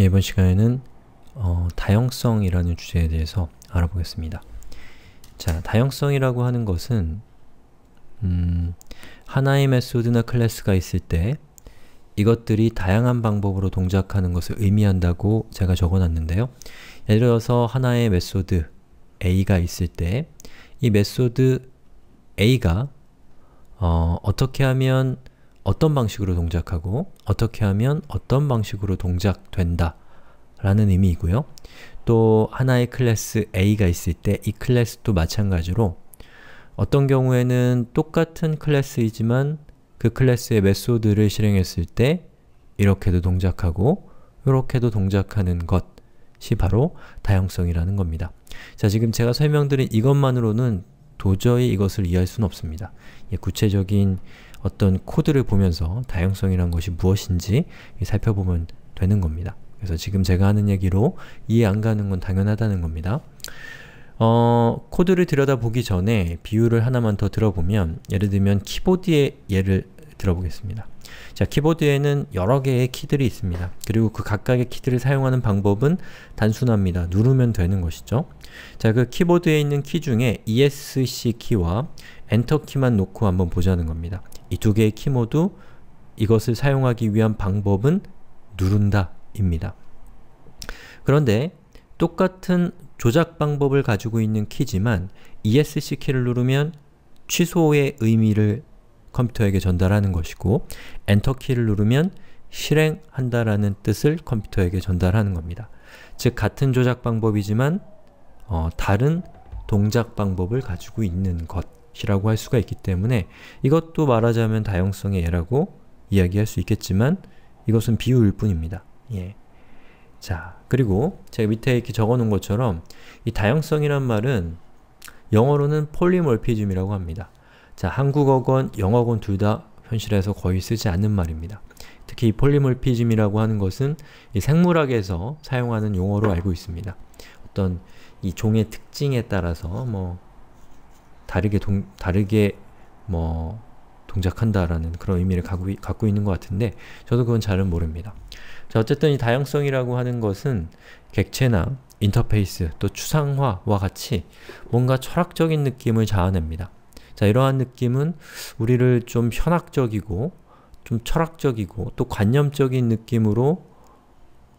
예, 이번 시간에는 어, 다형성이라는 주제에 대해서 알아보겠습니다. 자, 다형성이라고 하는 것은 음, 하나의 메소드나 클래스가 있을 때 이것들이 다양한 방법으로 동작하는 것을 의미한다고 제가 적어놨는데요. 예를 들어서 하나의 메소드 a가 있을 때 이 메소드 a가 어, 어떻게 하면 어떤 방식으로 동작하고 어떻게 하면 어떤 방식으로 동작된다 라는 의미이고요. 또 하나의 클래스 A가 있을 때 이 클래스도 마찬가지로 어떤 경우에는 똑같은 클래스이지만 그 클래스의 메소드를 실행했을 때 이렇게도 동작하고 이렇게도 동작하는 것이 바로 다양성이라는 겁니다. 자, 지금 제가 설명드린 이것만으로는 도저히 이것을 이해할 수는 없습니다. 구체적인 어떤 코드를 보면서 다양성이란 것이 무엇인지 살펴보면 되는 겁니다. 그래서 지금 제가 하는 얘기로 이해 안 가는 건 당연하다는 겁니다. 어, 코드를 들여다보기 전에 비유를 하나만 더 들어보면 예를 들면 키보드의 예를 들어보겠습니다. 자, 키보드에는 여러 개의 키들이 있습니다. 그리고 그 각각의 키들을 사용하는 방법은 단순합니다. 누르면 되는 것이죠. 자, 그 키보드에 있는 키 중에 ESC 키와 엔터 키만 놓고 한번 보자는 겁니다. 이 두 개의 키 모두 이것을 사용하기 위한 방법은 누른다 입니다. 그런데 똑같은 조작 방법을 가지고 있는 키지만 ESC 키를 누르면 취소의 의미를 컴퓨터에게 전달하는 것이고 엔터키를 누르면 실행한다라는 뜻을 컴퓨터에게 전달하는 겁니다. 즉, 같은 조작 방법이지만 어, 다른 동작 방법을 가지고 있는 것이라고 할 수가 있기 때문에 이것도 말하자면 다용성의 예라고 이야기할 수 있겠지만 이것은 비유일 뿐입니다. 예. 자, 그리고 제가 밑에 이렇게 적어놓은 것처럼 이 다양성이란 말은 영어로는 폴리몰피즘이라고 합니다. 자, 한국어건, 영어건 둘 다 현실에서 거의 쓰지 않는 말입니다. 특히 폴리몰피즘이라고 하는 것은 생물학에서 사용하는 용어로 알고 있습니다. 어떤 이 종의 특징에 따라서 뭐 다르게 동, 다르게 뭐 동작한다라는 그런 의미를 가구, 갖고 있는 것 같은데 저도 그건 잘은 모릅니다. 자 어쨌든 이 다양성이라고 하는 것은 객체나 인터페이스 또 추상화와 같이 뭔가 철학적인 느낌을 자아냅니다. 자, 이러한 느낌은 우리를 좀 현학적이고 좀 철학적이고 또 관념적인 느낌으로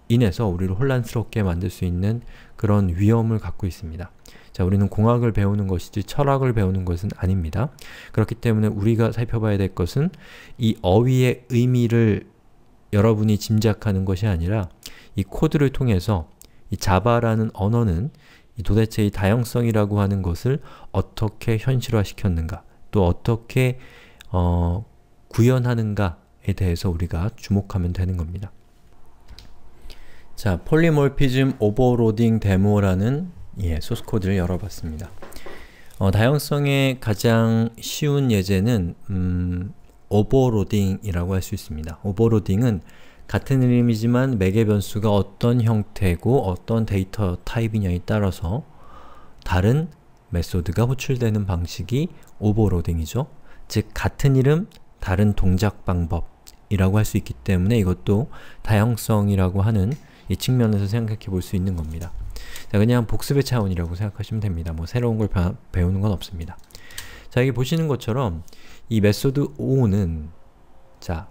인해서 우리를 혼란스럽게 만들 수 있는 그런 위험을 갖고 있습니다. 자, 우리는 공학을 배우는 것이지 철학을 배우는 것은 아닙니다. 그렇기 때문에 우리가 살펴봐야 될 것은 이 어휘의 의미를 여러분이 짐작하는 것이 아니라 이 코드를 통해서 이 자바라는 언어는 도대체 이 다양성이라고 하는 것을 어떻게 현실화시켰는가, 또 어떻게 어, 구현하는가에 대해서 우리가 주목하면 되는 겁니다. 자, 폴리몰피즘 오버로딩 데모라는 예, 소스코드를 열어봤습니다. 어, 다양성의 가장 쉬운 예제는 음, 오버로딩이라고 할 수 있습니다. 오버로딩은 같은 이름이지만 맥의 변수가 어떤 형태고 어떤 데이터 타입이냐에 따라서 다른 메소드가 호출되는 방식이 오버로딩이죠. 즉, 같은 이름, 다른 동작 방법이라고 할 수 있기 때문에 이것도 다양성이라고 하는 이 측면에서 생각해 볼 수 있는 겁니다. 자, 그냥 복습의 차원이라고 생각하시면 됩니다. 뭐 새로운 걸 바, 배우는 건 없습니다. 자, 여기 보시는 것처럼 이 메소드 5는 자,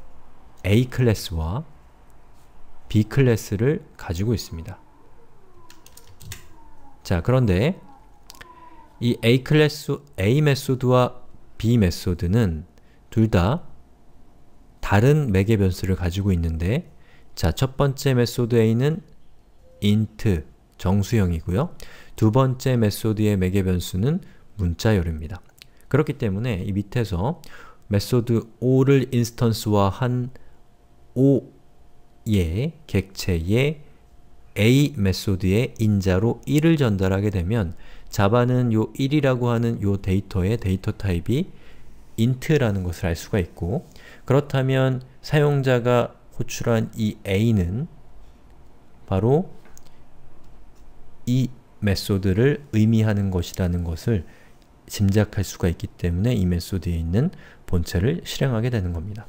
A 클래스와 B 클래스를 가지고 있습니다. 자, 그런데 이 A 클래스 A 메소드와 B 메소드는 둘 다 다른 매개 변수를 가지고 있는데 자, 첫 번째 메소드 A는 int 정수형이고요. 두 번째 메소드의 매개 변수는 문자열입니다. 그렇기 때문에 이 밑에서 메소드 o를 인스턴스화한 o 예, 객체예, a 메소드의 인자로 1을 전달하게 되면 자바는 요 1이라고 하는 요 데이터의 데이터 타입이 int라는 것을 알 수가 있고 그렇다면 사용자가 호출한 이 a는 바로 이 메소드를 의미하는 것이라는 것을 짐작할 수가 있기 때문에 이 메소드에 있는 본체를 실행하게 되는 겁니다.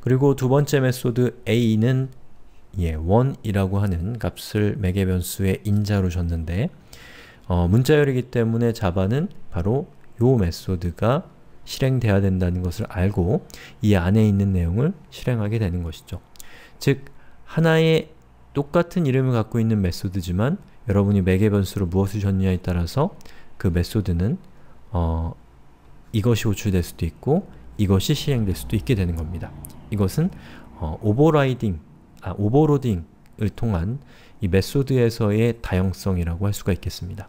그리고 두 번째 메소드 a는 예, 원이라고 하는 값을 매개 변수의 인자로 줬는데 어, 문자열이기 때문에 자바는 바로 요 메소드가 실행돼야 된다는 것을 알고 이 안에 있는 내용을 실행하게 되는 것이죠. 즉, 하나의 똑같은 이름을 갖고 있는 메소드지만 여러분이 매개 변수로 무엇을 줬느냐에 따라서 그 메소드는 어, 이것이 호출될 수도 있고 이것이 실행될 수도 있게 되는 겁니다. 이것은 어, 오버라이딩 아, 오버로딩을 통한 이 메소드에서의 다양성이라고 할 수가 있겠습니다.